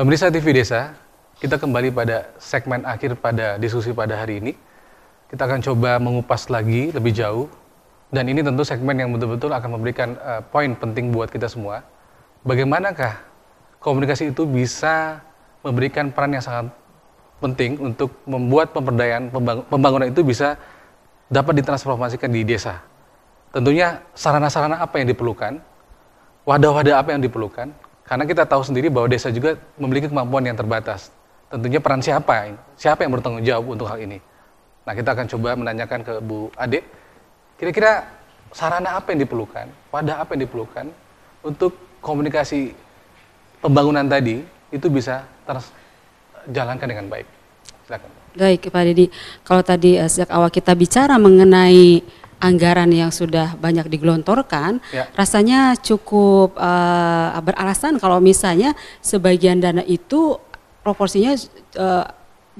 Pemirsa TV Desa, kita kembali pada segmen akhir pada diskusi pada hari ini. Kita akan coba mengupas lagi lebih jauh. Dan ini tentu segmen yang betul-betul akan memberikan uh, poin penting buat kita semua. Bagaimanakah komunikasi itu bisa memberikan peran yang sangat penting untuk membuat pemberdayaan pembangunan itu bisa dapat ditransformasikan di desa. Tentunya sarana-sarana apa yang diperlukan, wadah-wadah apa yang diperlukan, karena kita tahu sendiri bahwa desa juga memiliki kemampuan yang terbatas. Tentunya peran siapa? Siapa yang bertanggung jawab untuk hal ini? Nah, kita akan coba menanyakan ke Bu Ade, kira-kira sarana apa yang diperlukan, wadah apa yang diperlukan untuk komunikasi pembangunan tadi itu bisa terjalankan dengan baik. Silakan. Baik, Pak Didi. Kalau tadi eh, sejak awal kita bicara mengenai anggaran yang sudah banyak digelontorkan, ya. rasanya cukup uh, beralasan kalau misalnya sebagian dana itu proporsinya uh,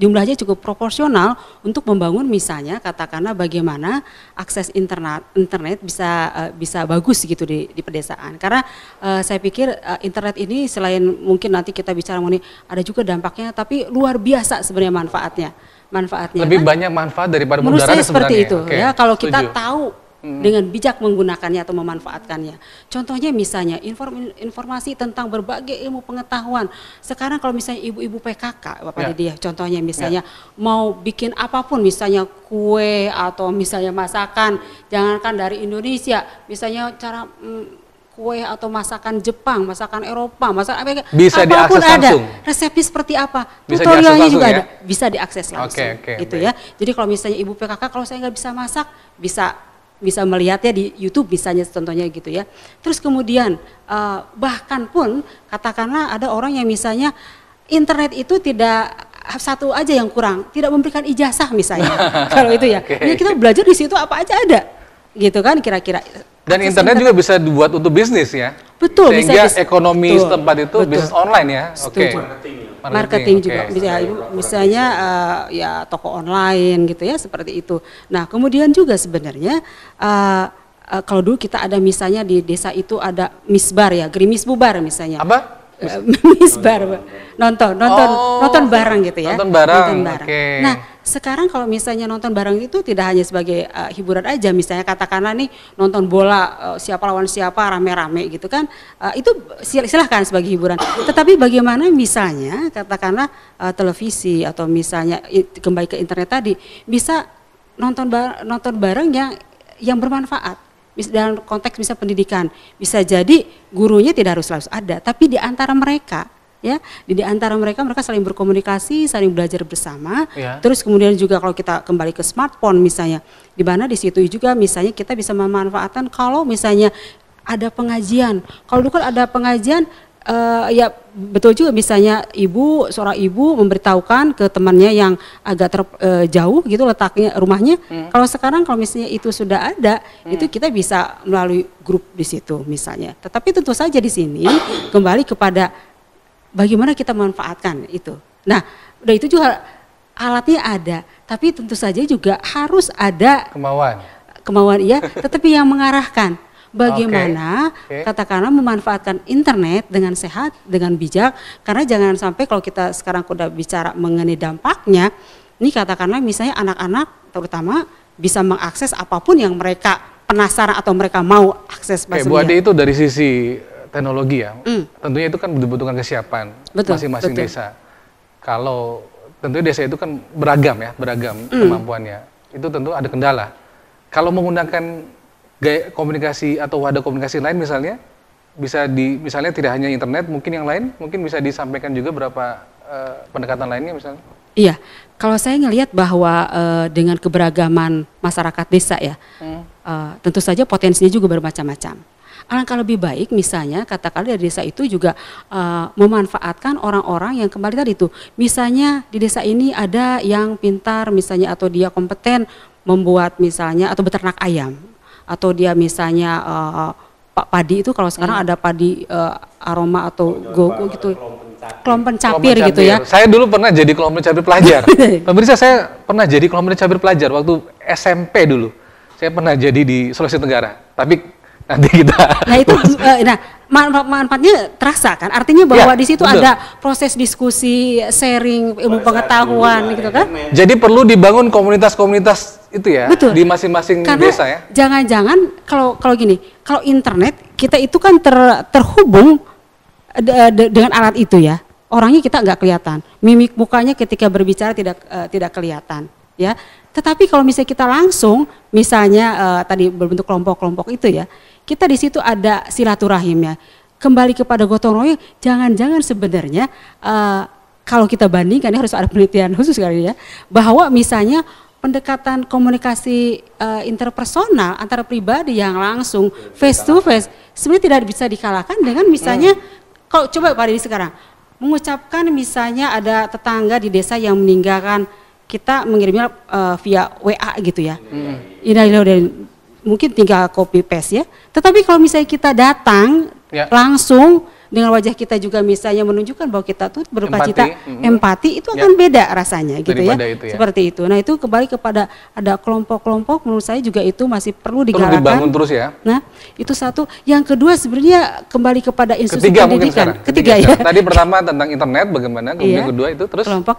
jumlahnya cukup proporsional untuk membangun misalnya katakanlah bagaimana akses internet internet bisa uh, bisa bagus gitu di, di pedesaan karena uh, saya pikir uh, internet ini selain mungkin nanti kita bicara mengenai ada juga dampaknya tapi luar biasa sebenarnya manfaatnya manfaatnya lebih kan? banyak manfaat daripada mudaratnya seperti itu Oke. ya kalau kita tahu Hmm. dengan bijak menggunakannya atau memanfaatkannya. Contohnya misalnya inform, informasi tentang berbagai ilmu pengetahuan. Sekarang kalau misalnya ibu-ibu PKK, Bapak yeah. dia ya, contohnya misalnya yeah. mau bikin apapun misalnya kue atau misalnya masakan, jangankan dari Indonesia, misalnya cara mm, kue atau masakan Jepang, masakan Eropa, masakan Amerika, bisa apapun ada. Langsung. Resepnya seperti apa, tutorialnya juga ya? ada, bisa diakses langsung. Okay, okay, gitu baik. ya. Jadi kalau misalnya ibu PKK, kalau saya nggak bisa masak, bisa bisa melihatnya di YouTube misalnya contohnya gitu ya. Terus kemudian uh, bahkan pun katakanlah ada orang yang misalnya internet itu tidak satu aja yang kurang, tidak memberikan ijazah misalnya. kalau itu ya. Okay. Ya kita belajar di situ apa aja ada. Gitu kan kira-kira. Dan internet, internet juga bisa dibuat untuk bisnis ya. Betul, sehingga bisa, ekonomi tempat itu betul. bisnis online ya. Oke. Okay marketing, marketing okay. juga bisa misalnya uh, ya toko online gitu ya seperti itu nah kemudian juga sebenarnya uh, uh, kalau dulu kita ada misalnya di desa itu ada misbar ya gerimis bubar misalnya apa misbar nonton nonton oh, nonton barang gitu ya nonton barang, nonton barang. Okay. nah sekarang kalau misalnya nonton bareng itu tidak hanya sebagai uh, hiburan aja misalnya katakanlah nih nonton bola uh, siapa lawan siapa rame-rame gitu kan uh, itu silahkan sebagai hiburan tetapi bagaimana misalnya katakanlah uh, televisi atau misalnya kembali ke internet tadi bisa nonton ba nonton bareng yang yang bermanfaat dalam konteks bisa pendidikan bisa jadi gurunya tidak harus selalu ada tapi di antara mereka ya di, antara mereka mereka saling berkomunikasi saling belajar bersama ya. terus kemudian juga kalau kita kembali ke smartphone misalnya di mana di situ juga misalnya kita bisa memanfaatkan kalau misalnya ada pengajian kalau dulu kan ada pengajian uh, ya betul juga misalnya ibu seorang ibu memberitahukan ke temannya yang agak ter, uh, jauh gitu letaknya rumahnya hmm. kalau sekarang kalau misalnya itu sudah ada hmm. itu kita bisa melalui grup di situ misalnya tetapi tentu saja di sini kembali kepada bagaimana kita memanfaatkan itu. Nah, udah itu juga alatnya ada, tapi tentu saja juga harus ada kemauan. Kemauan iya, tetapi yang mengarahkan bagaimana okay. Okay. katakanlah memanfaatkan internet dengan sehat, dengan bijak karena jangan sampai kalau kita sekarang sudah bicara mengenai dampaknya, ini katakanlah misalnya anak-anak terutama bisa mengakses apapun yang mereka penasaran atau mereka mau akses Oke, Bu Ade itu dari sisi teknologi ya, mm. tentunya itu kan dibutuhkan kesiapan masing-masing desa. Kalau tentunya desa itu kan beragam ya, beragam mm. kemampuannya. Itu tentu ada kendala. Kalau menggunakan gaya komunikasi atau wadah komunikasi lain misalnya, bisa di misalnya tidak hanya internet, mungkin yang lain, mungkin bisa disampaikan juga berapa e, pendekatan lainnya misalnya. Iya, kalau saya ngelihat bahwa e, dengan keberagaman masyarakat desa ya, hmm. e, tentu saja potensinya juga bermacam-macam Alangkah lebih baik misalnya katakanlah dari desa itu juga uh, memanfaatkan orang-orang yang kembali tadi itu. Misalnya di desa ini ada yang pintar misalnya atau dia kompeten membuat misalnya atau beternak ayam atau dia misalnya uh, padi itu kalau sekarang hmm. ada padi uh, aroma atau gogo go, gitu ya. kelompok capir, gitu ya. Saya dulu pernah jadi kelompok capir pelajar. Pemirsa saya pernah jadi kelompok capir pelajar waktu SMP dulu. Saya pernah jadi di Sulawesi Tenggara. Tapi nanti kita nah itu eh, nah manfaat manfaatnya terasa kan artinya bahwa ya, di situ ada proses diskusi sharing ilmu Masa pengetahuan gitu kan ya, jadi perlu dibangun komunitas-komunitas itu ya betul. di masing-masing desa ya jangan-jangan kalau kalau gini kalau internet kita itu kan ter, terhubung eh, dengan alat itu ya orangnya kita nggak kelihatan mimik mukanya ketika berbicara tidak uh, tidak kelihatan ya tetapi kalau misalnya kita langsung misalnya uh, tadi berbentuk kelompok-kelompok itu ya kita di situ ada silaturahimnya. Kembali kepada gotong royong, jangan-jangan sebenarnya uh, kalau kita bandingkan ini ya, harus ada penelitian khusus kali ya, bahwa misalnya pendekatan komunikasi uh, interpersonal antara pribadi yang langsung face to face sebenarnya tidak bisa dikalahkan dengan misalnya hmm. kalau coba pada ini sekarang mengucapkan misalnya ada tetangga di desa yang meninggalkan kita mengirimnya uh, via WA gitu ya. Hmm mungkin tinggal copy paste ya. Tetapi kalau misalnya kita datang ya. langsung dengan wajah kita juga misalnya menunjukkan bahwa kita tuh berupa empati, cita, hmm empati itu ya. akan beda rasanya gitu ya. itu ya. Seperti itu. Nah, itu kembali kepada ada kelompok-kelompok menurut saya juga itu masih perlu digalakkan. Perlu dibangun terus ya. Nah, itu satu. Yang kedua sebenarnya kembali kepada institusi Ketiga pendidikan. Ketiga, Ketiga ya. Sekarang. Ya. Tadi pertama tentang internet bagaimana, iya. kemudian ya. kedua itu terus kelompok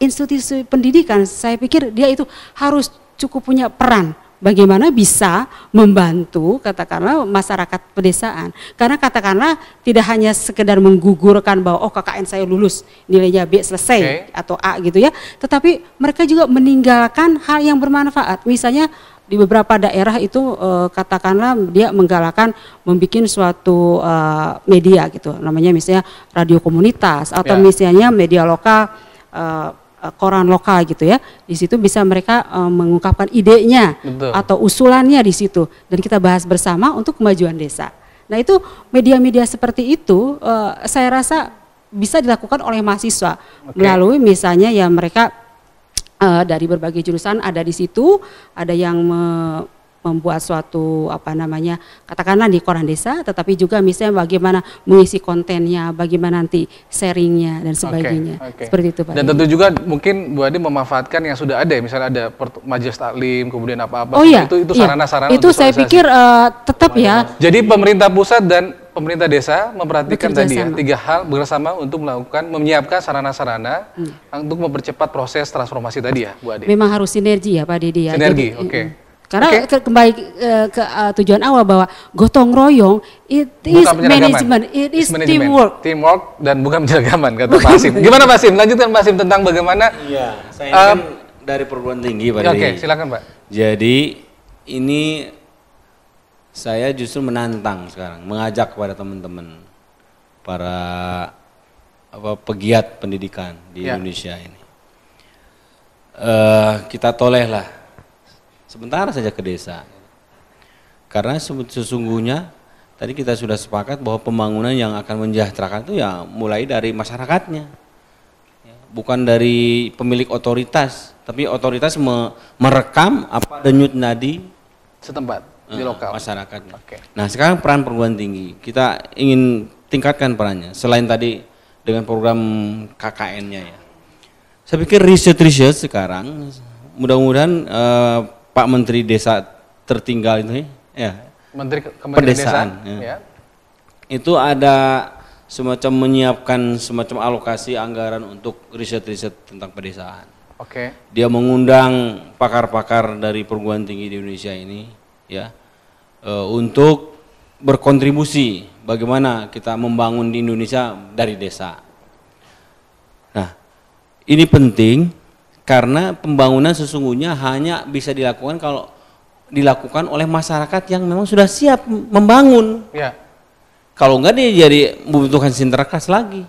institusi pendidikan saya pikir dia itu harus cukup punya peran bagaimana bisa membantu katakanlah masyarakat pedesaan. Karena katakanlah tidak hanya sekedar menggugurkan bahwa oh KKN saya lulus, nilainya B selesai okay. atau A gitu ya, tetapi mereka juga meninggalkan hal yang bermanfaat. Misalnya di beberapa daerah itu eh, katakanlah dia menggalakkan membuat suatu eh, media gitu namanya misalnya radio komunitas atau yeah. misalnya media lokal eh, Eh, koran lokal gitu ya. Di situ bisa mereka uh, mengungkapkan idenya Betul. atau usulannya di situ dan kita bahas bersama untuk kemajuan desa. Nah, itu media-media seperti itu uh, saya rasa bisa dilakukan oleh mahasiswa okay. melalui misalnya ya mereka uh, dari berbagai jurusan ada di situ, ada yang me membuat suatu apa namanya katakanlah di koran desa tetapi juga misalnya bagaimana mengisi kontennya bagaimana nanti sharingnya dan sebagainya okay, okay. seperti itu Pak dan tentu juga mungkin Bu Ade memanfaatkan yang sudah ada misalnya ada majelis taklim kemudian apa-apa oh, iya, itu itu iya. sarana-sarana iya. itu saya pikir uh, tetap ya jadi pemerintah pusat dan pemerintah desa memperhatikan tadi ya tiga hal bersama untuk melakukan menyiapkan sarana-sarana hmm. untuk mempercepat proses transformasi tadi ya Bu Ade. Memang harus sinergi ya Pak Didi ya. Sinergi, oke. Okay. Karena okay. kembali eh, ke, ke uh, tujuan awal bahwa gotong royong it is management, it is management. teamwork. Teamwork dan bukan penyeragaman kata bukan Pak Sim. Gimana Pak Sim? Lanjutkan Pak Sim tentang bagaimana Iya, saya um, dari perguruan tinggi Pak Oke, okay, silakan Pak. Jadi ini saya justru menantang sekarang, mengajak kepada teman-teman para apa pegiat pendidikan di ya. Indonesia ini. Uh, kita tolehlah sebentar saja ke desa. Karena sesungguhnya tadi kita sudah sepakat bahwa pembangunan yang akan menjahterakan itu ya mulai dari masyarakatnya. Ya, bukan dari pemilik otoritas, tapi otoritas me merekam apa denyut nadi setempat di eh, lokal masyarakatnya. Okay. Nah, sekarang peran perguruan tinggi kita ingin tingkatkan perannya selain tadi dengan program KKN-nya ya. Saya pikir riset-riset sekarang mudah-mudahan uh, Pak Menteri Desa tertinggal itu eh, ya. Menteri Kementerian Pedesaan, Desa. Ya. ya. Itu ada semacam menyiapkan semacam alokasi anggaran untuk riset-riset tentang pedesaan. Oke. Okay. Dia mengundang pakar-pakar dari perguruan tinggi di Indonesia ini ya e, untuk berkontribusi bagaimana kita membangun di Indonesia dari desa. Nah, ini penting karena pembangunan sesungguhnya hanya bisa dilakukan kalau dilakukan oleh masyarakat yang memang sudah siap membangun. Ya. Kalau enggak dia jadi membutuhkan sinterkas lagi.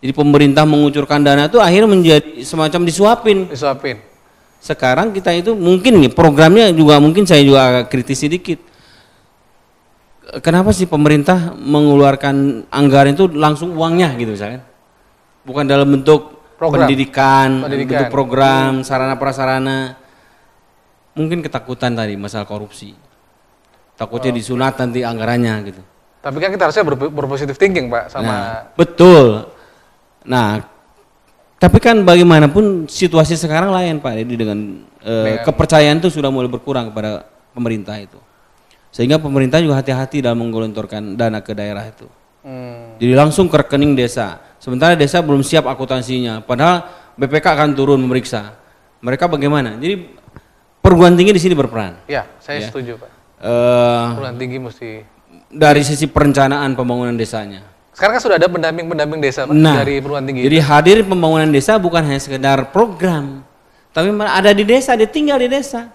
Jadi pemerintah mengucurkan dana itu akhirnya menjadi semacam disuapin. Disuapin. Sekarang kita itu mungkin nih programnya juga mungkin saya juga agak kritis sedikit. Kenapa sih pemerintah mengeluarkan anggaran itu langsung uangnya gitu misalnya? Bukan dalam bentuk program. pendidikan, pendidikan. bentuk program, sarana prasarana. Mungkin ketakutan tadi masalah korupsi. Takutnya oh. disunat nanti anggarannya gitu. Tapi kan kita harusnya ber berpositif thinking, Pak, sama nah, Betul. Nah, tapi kan bagaimanapun situasi sekarang lain Pak Jadi dengan eh, kepercayaan itu sudah mulai berkurang kepada pemerintah itu. Sehingga pemerintah juga hati-hati dalam menggelontorkan dana ke daerah itu. Hmm. Jadi langsung ke rekening desa Sementara desa belum siap akuntansinya, padahal BPK akan turun memeriksa. Mereka bagaimana? Jadi perguruan tinggi di sini berperan. Ya, saya ya. setuju Pak. Uh, perguruan tinggi mesti dari sisi perencanaan pembangunan desanya. Sekarang kan sudah ada pendamping-pendamping desa Pak, nah, dari perguruan tinggi. Jadi hadir pembangunan desa bukan hanya sekedar program, tapi ada di desa, dia tinggal di desa.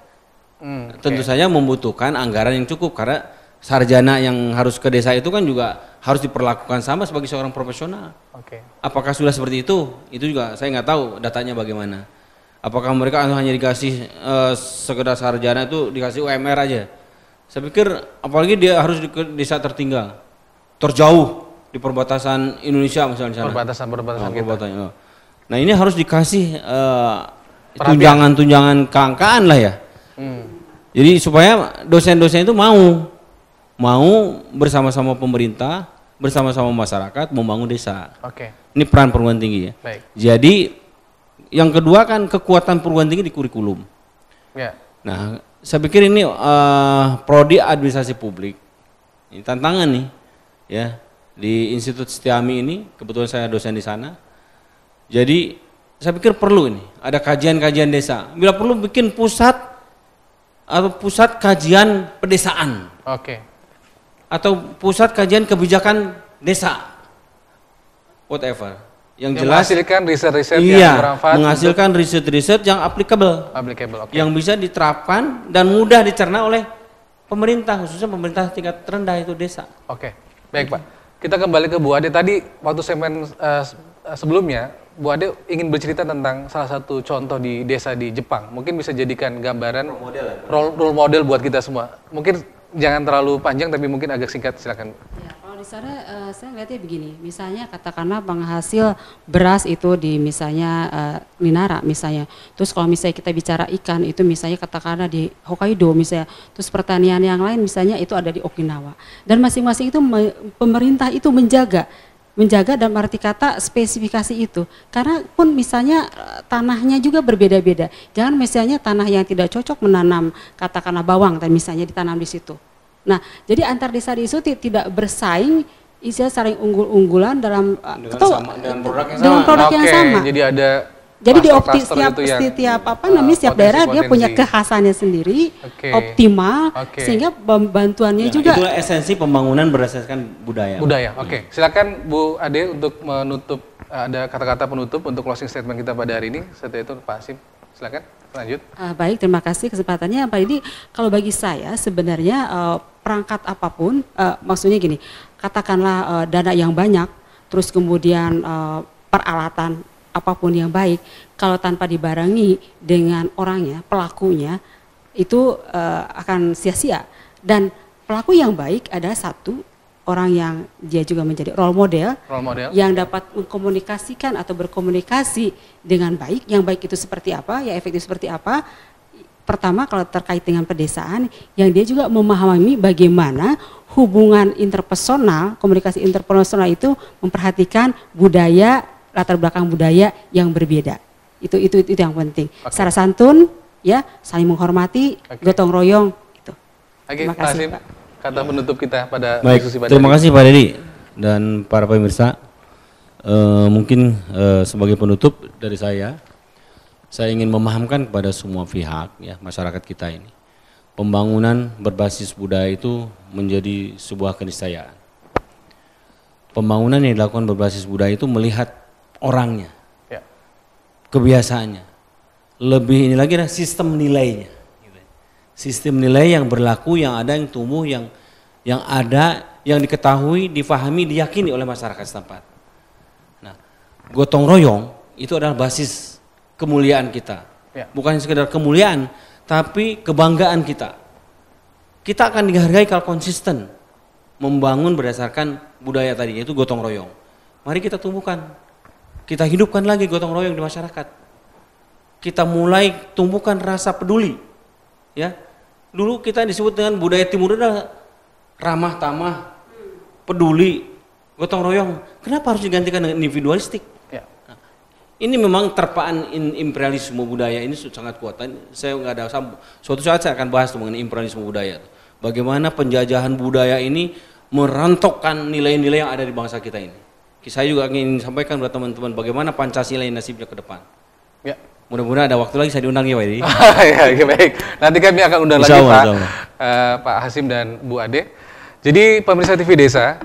Hmm, Tentu okay. saja membutuhkan anggaran yang cukup karena sarjana yang harus ke desa itu kan juga harus diperlakukan sama sebagai seorang profesional. Oke. Okay. Apakah sudah seperti itu? Itu juga saya nggak tahu datanya bagaimana. Apakah mereka hanya dikasih uh, sekedar sarjana itu dikasih UMR aja? Saya pikir apalagi dia harus di desa tertinggal, terjauh di perbatasan Indonesia misalnya. Perbatasan perbatasan oh, kita. oh. Nah ini harus dikasih eh, tunjangan-tunjangan keangkaan lah ya. Hmm. Jadi supaya dosen-dosen itu mau mau bersama-sama pemerintah, bersama-sama masyarakat membangun desa. Oke. Okay. Ini peran perguruan tinggi ya. Baik. Jadi yang kedua kan kekuatan perguruan tinggi di kurikulum. Ya. Nah, saya pikir ini uh, prodi administrasi publik. Ini tantangan nih. Ya, di Institut Setiami ini kebetulan saya dosen di sana. Jadi saya pikir perlu ini ada kajian-kajian desa. Bila perlu bikin pusat atau pusat kajian pedesaan. Oke. Okay atau pusat kajian kebijakan desa whatever yang, yang jelas menghasilkan riset-riset iya, yang bermanfaat menghasilkan riset-riset yang applicable applicable okay. yang bisa diterapkan dan mudah dicerna oleh pemerintah khususnya pemerintah tingkat rendah itu desa oke okay. baik pak kita kembali ke Bu Ade tadi waktu semen uh, eh, eh, sebelumnya Bu Ade ingin bercerita tentang salah satu contoh di desa di Jepang mungkin bisa jadikan gambaran role model, ya, role, role model buat kita semua mungkin jangan terlalu panjang tapi mungkin agak singkat silakan. Ya, kalau di sana uh, saya lihatnya begini, misalnya katakanlah penghasil beras itu di misalnya uh, eh, Ninara misalnya, terus kalau misalnya kita bicara ikan itu misalnya katakanlah di Hokkaido misalnya, terus pertanian yang lain misalnya itu ada di Okinawa dan masing-masing itu pemerintah itu menjaga menjaga dan arti kata spesifikasi itu. Karena pun misalnya eh, tanahnya juga berbeda-beda. Jangan misalnya tanah yang tidak cocok menanam katakanlah bawang dan misalnya ditanam di situ. Nah, jadi antar desa di situ tidak bersaing istilah saling unggul-unggulan dalam eh, dengan, atau sama, dengan produk yang dengan sama. Produk yang sama. Jadi ada jadi di opti setiap setiap apa eh, namanya setiap daerah potensi. dia punya kekhasannya sendiri, okay. optimal okay. sehingga bantuannya ya, juga. Itu esensi pembangunan berdasarkan budaya. Budaya. Oke, okay. silakan Bu Ade untuk menutup eh, ada kata-kata penutup untuk closing statement kita pada hari ini. Setelah itu Pak Asim, silakan lanjut. Uh, baik, terima kasih kesempatannya Pak ini Kalau bagi saya sebenarnya uh, perangkat apapun, uh, maksudnya gini, katakanlah uh, dana yang banyak, terus kemudian uh, peralatan apapun yang baik kalau tanpa dibarengi dengan orangnya pelakunya itu uh, akan sia-sia dan pelaku yang baik adalah satu orang yang dia juga menjadi role model, role model yang dapat mengkomunikasikan atau berkomunikasi dengan baik. Yang baik itu seperti apa, Ya efektif seperti apa. Pertama kalau terkait dengan pedesaan, yang dia juga memahami bagaimana hubungan interpersonal, komunikasi interpersonal itu memperhatikan budaya latar belakang budaya yang berbeda. Itu itu itu, itu yang penting. Okay. Secara santun, ya, saling menghormati, okay. gotong royong itu. Okay, terima kasih. Pak. Kata penutup kita pada Baik, diskusi pada Terima hari. kasih Pak Dedi dan para pemirsa. E, mungkin e, sebagai penutup dari saya, saya ingin memahamkan kepada semua pihak ya masyarakat kita ini pembangunan berbasis budaya itu menjadi sebuah keniscayaan. Pembangunan yang dilakukan berbasis budaya itu melihat orangnya, ya. kebiasaannya. Lebih ini lagi adalah sistem nilainya. Sistem nilai yang berlaku, yang ada, yang tumbuh, yang yang ada, yang diketahui, difahami, diyakini oleh masyarakat setempat. Nah, gotong royong itu adalah basis kemuliaan kita. Ya. Bukan sekedar kemuliaan, tapi kebanggaan kita. Kita akan dihargai kalau konsisten membangun berdasarkan budaya tadi, yaitu gotong royong. Mari kita tumbuhkan kita hidupkan lagi gotong royong di masyarakat. Kita mulai tumbuhkan rasa peduli. Ya. Dulu kita disebut dengan budaya timur adalah ramah tamah, peduli, gotong royong. Kenapa harus digantikan dengan individualistik? Ya. ini memang terpaan imperialisme budaya ini sangat kuat. Saya nggak ada suatu saat saya akan bahas mengenai imperialisme budaya. Bagaimana penjajahan budaya ini merontokkan nilai-nilai yang ada di bangsa kita ini saya juga ingin sampaikan kepada teman-teman bagaimana Pancasila ini nasibnya ke depan. Ya. Mudah-mudahan ada waktu lagi saya diundang ya Pak ya, ya, baik. Nanti kami akan undang insya lagi Allah, Pak, uh, Pak Hasim dan Bu Ade. Jadi pemirsa TV Desa,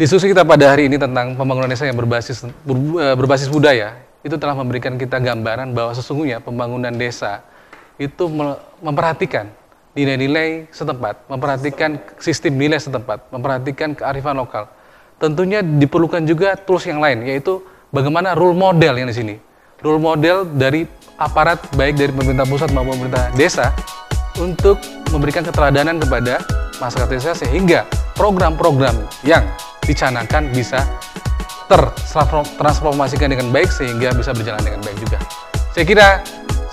diskusi kita pada hari ini tentang pembangunan desa yang berbasis ber, eh, berbasis budaya itu telah memberikan kita gambaran bahwa sesungguhnya pembangunan desa itu memperhatikan nilai-nilai setempat, memperhatikan sistem nilai setempat, memperhatikan kearifan lokal tentunya diperlukan juga tools yang lain, yaitu bagaimana role model yang di sini. Role model dari aparat baik dari pemerintah pusat maupun pemerintah desa untuk memberikan keteladanan kepada masyarakat desa sehingga program-program yang dicanangkan bisa tertransformasikan dengan baik sehingga bisa berjalan dengan baik juga. Saya kira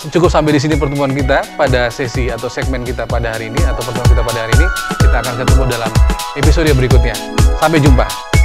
cukup sampai di sini pertemuan kita pada sesi atau segmen kita pada hari ini atau pertemuan kita pada hari ini. Kita akan ketemu dalam episode berikutnya. Sampai jumpa.